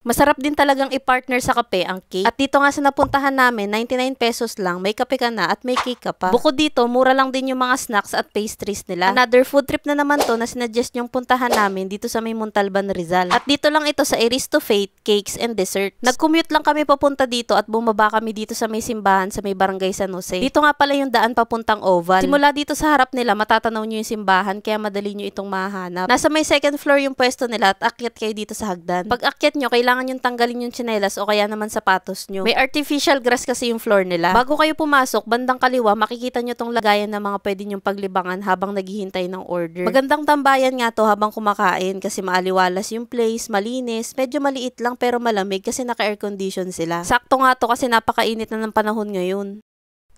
Masarap din talagang i-partner sa kape ang cake. At dito nga sa napuntahan namin, 99 pesos lang, may kape ka na at may cake ka pa. Bukod dito, mura lang din yung mga snacks at pastries nila. Another food trip na naman to na sinuggest yung puntahan namin dito sa may Montalban Rizal. At dito lang ito sa Aristo Fate Cakes and Desserts. Nag-commute lang kami papunta dito at bumaba kami dito sa may simbahan sa may barangay San Jose. Dito nga pala yung daan papuntang Oval. Simula dito sa harap nila, matatanaw nyo yung simbahan kaya madali nyo itong mahanap. Nasa may second floor yung pwesto nila at akyat kayo dito sa hagdan. Pag akyat nyo, kailangan kailangan yung tanggalin yung tsinelas o kaya naman sapatos nyo. May artificial grass kasi yung floor nila. Bago kayo pumasok, bandang kaliwa, makikita nyo tong lagayan ng mga pwede nyong paglibangan habang naghihintay ng order. Magandang tambayan nga to habang kumakain kasi maaliwalas yung place, malinis, medyo maliit lang pero malamig kasi naka-air condition sila. Sakto nga to kasi napakainit na ng panahon ngayon.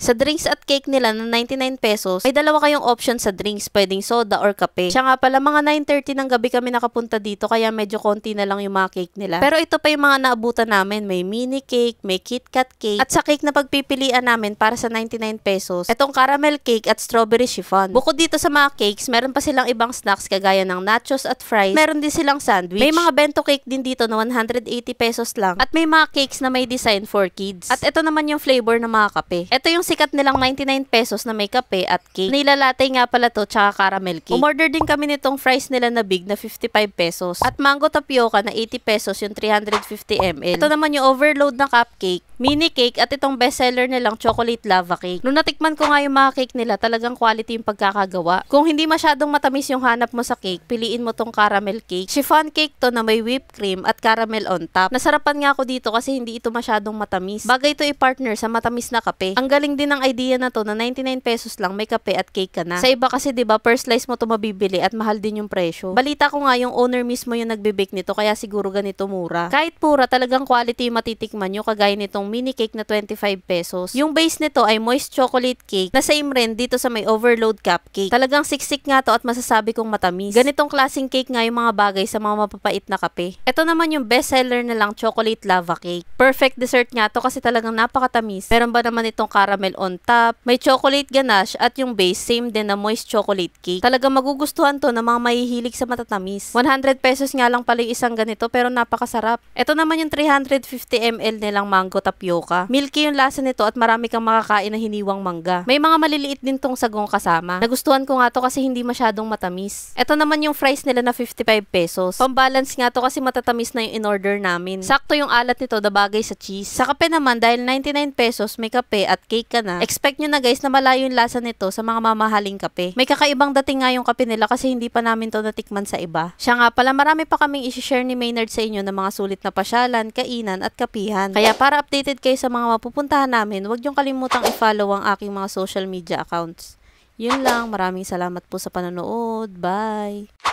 Sa drinks at cake nila na 99 pesos, may dalawa kayong option sa drinks, pwedeng soda or kape. Siya nga pala, mga 9.30 ng gabi kami nakapunta dito, kaya medyo konti na lang yung mga cake nila. Pero ito pa yung mga naabutan namin, may mini cake, may KitKat cake, at sa cake na pagpipilian namin para sa 99 pesos, itong caramel cake at strawberry chiffon. Bukod dito sa mga cakes, meron pa silang ibang snacks kagaya ng nachos at fries. Meron din silang sandwich. May mga bento cake din dito na 180 pesos lang. At may mga cakes na may design for kids. At ito naman yung flavor ng mga kape. Ito yung sikat nilang 99 pesos na may kape at cake. Nilalate nga pala to tsaka caramel cake. Umorder din kami nitong fries nila na big na 55 pesos. At mango tapioca na 80 pesos yung 350 ml. Ito naman yung overload na cupcake mini cake at itong best bestseller nilang chocolate lava cake. Nung natikman ko nga yung mga cake nila, talagang quality yung pagkakagawa. Kung hindi masyadong matamis yung hanap mo sa cake, piliin mo tong caramel cake. Chiffon cake to na may whipped cream at caramel on top. Nasarapan nga ako dito kasi hindi ito masyadong matamis. Bagay to i-partner sa matamis na kape. Ang galing din ng idea na to na 99 pesos lang may kape at cake ka na. Sa iba kasi 'di ba per slice mo to mabibili at mahal din yung presyo. Balita ko nga yung owner mismo yung nagbe-bake nito kaya siguro ganito mura. Kahit pura talagang quality yung matitikman nyo kagaya nitong mini cake na 25 pesos. Yung base nito ay moist chocolate cake na same rin dito sa may overload cupcake. Talagang siksik nga to at masasabi kong matamis. Ganitong klaseng cake nga yung mga bagay sa mga mapapait na kape. Ito naman yung best seller na lang chocolate lava cake. Perfect dessert nga to kasi talagang napakatamis. Meron ba naman itong caramel on top, may chocolate ganache at yung base same din na moist chocolate cake. Talagang magugustuhan to ng mga mahihilig sa matatamis. 100 pesos nga lang pala yung isang ganito pero napakasarap. Ito naman yung 350 ml nilang mango tapioca tapioca. Milky yung lasa nito at marami kang makakain na hiniwang mangga. May mga maliliit din tong sagong kasama. Nagustuhan ko nga to kasi hindi masyadong matamis. Ito naman yung fries nila na 55 pesos. Pambalance nga to kasi matatamis na yung in-order namin. Sakto yung alat nito dabagay sa cheese. Sa kape naman dahil 99 pesos may kape at cake ka na. Expect nyo na guys na malayo yung lasa nito sa mga mamahaling kape. May kakaibang dating nga yung kape nila kasi hindi pa namin to natikman sa iba. Siya nga pala marami pa kaming i-share ni Maynard sa inyo ng mga sulit na pasyalan, kainan at kapihan. Kaya para update updated kayo sa mga mapupuntahan namin, huwag niyong kalimutang i-follow ang aking mga social media accounts. Yun lang, maraming salamat po sa panonood. Bye!